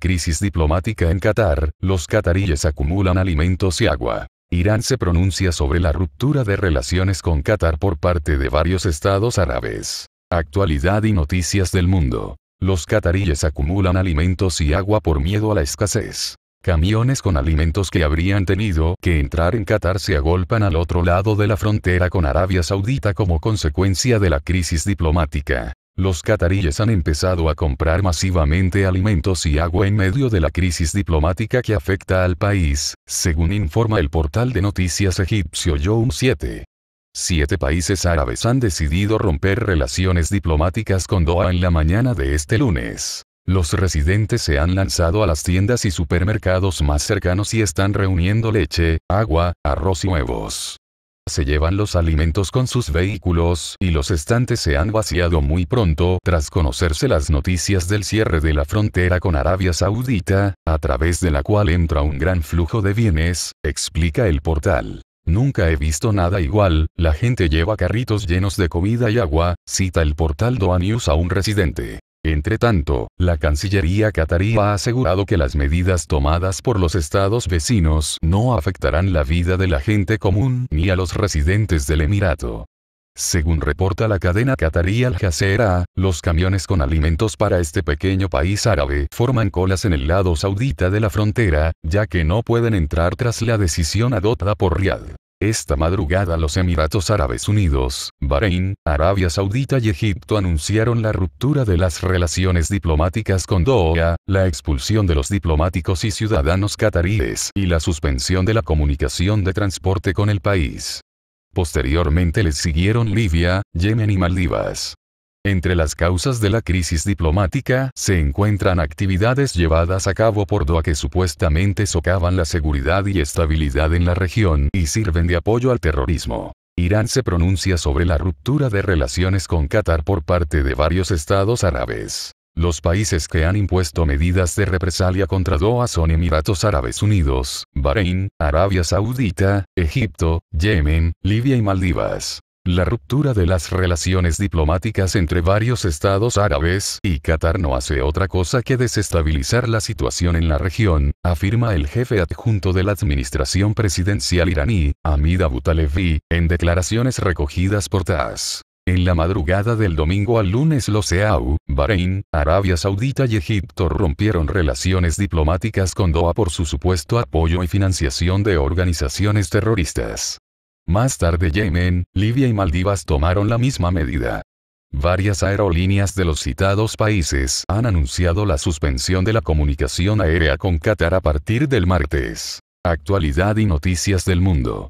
Crisis diplomática en Qatar, los qataríes acumulan alimentos y agua. Irán se pronuncia sobre la ruptura de relaciones con Qatar por parte de varios estados árabes. Actualidad y noticias del mundo. Los cataríes acumulan alimentos y agua por miedo a la escasez. Camiones con alimentos que habrían tenido que entrar en Qatar se agolpan al otro lado de la frontera con Arabia Saudita como consecuencia de la crisis diplomática. Los cataríes han empezado a comprar masivamente alimentos y agua en medio de la crisis diplomática que afecta al país, según informa el portal de noticias egipcio Youm 7. Siete países árabes han decidido romper relaciones diplomáticas con Doha en la mañana de este lunes. Los residentes se han lanzado a las tiendas y supermercados más cercanos y están reuniendo leche, agua, arroz y huevos se llevan los alimentos con sus vehículos y los estantes se han vaciado muy pronto tras conocerse las noticias del cierre de la frontera con Arabia Saudita, a través de la cual entra un gran flujo de bienes, explica el portal. Nunca he visto nada igual, la gente lleva carritos llenos de comida y agua, cita el portal Doa News a un residente. Entretanto, la Cancillería Qatarí ha asegurado que las medidas tomadas por los estados vecinos no afectarán la vida de la gente común ni a los residentes del Emirato. Según reporta la cadena qatarí Al Jazeera, los camiones con alimentos para este pequeño país árabe forman colas en el lado saudita de la frontera, ya que no pueden entrar tras la decisión adoptada por Riad. Esta madrugada los Emiratos Árabes Unidos, Bahrein, Arabia Saudita y Egipto anunciaron la ruptura de las relaciones diplomáticas con Doha, la expulsión de los diplomáticos y ciudadanos cataríes y la suspensión de la comunicación de transporte con el país. Posteriormente les siguieron Libia, Yemen y Maldivas. Entre las causas de la crisis diplomática se encuentran actividades llevadas a cabo por Doha que supuestamente socavan la seguridad y estabilidad en la región y sirven de apoyo al terrorismo. Irán se pronuncia sobre la ruptura de relaciones con Qatar por parte de varios estados árabes. Los países que han impuesto medidas de represalia contra Doha son Emiratos Árabes Unidos, Bahrein, Arabia Saudita, Egipto, Yemen, Libia y Maldivas. La ruptura de las relaciones diplomáticas entre varios estados árabes y Qatar no hace otra cosa que desestabilizar la situación en la región, afirma el jefe adjunto de la administración presidencial iraní, Amida Abutalevi, en declaraciones recogidas por TAS. En la madrugada del domingo al lunes los EAU, Bahrein, Arabia Saudita y Egipto rompieron relaciones diplomáticas con Doha por su supuesto apoyo y financiación de organizaciones terroristas. Más tarde Yemen, Libia y Maldivas tomaron la misma medida. Varias aerolíneas de los citados países han anunciado la suspensión de la comunicación aérea con Qatar a partir del martes. Actualidad y noticias del mundo.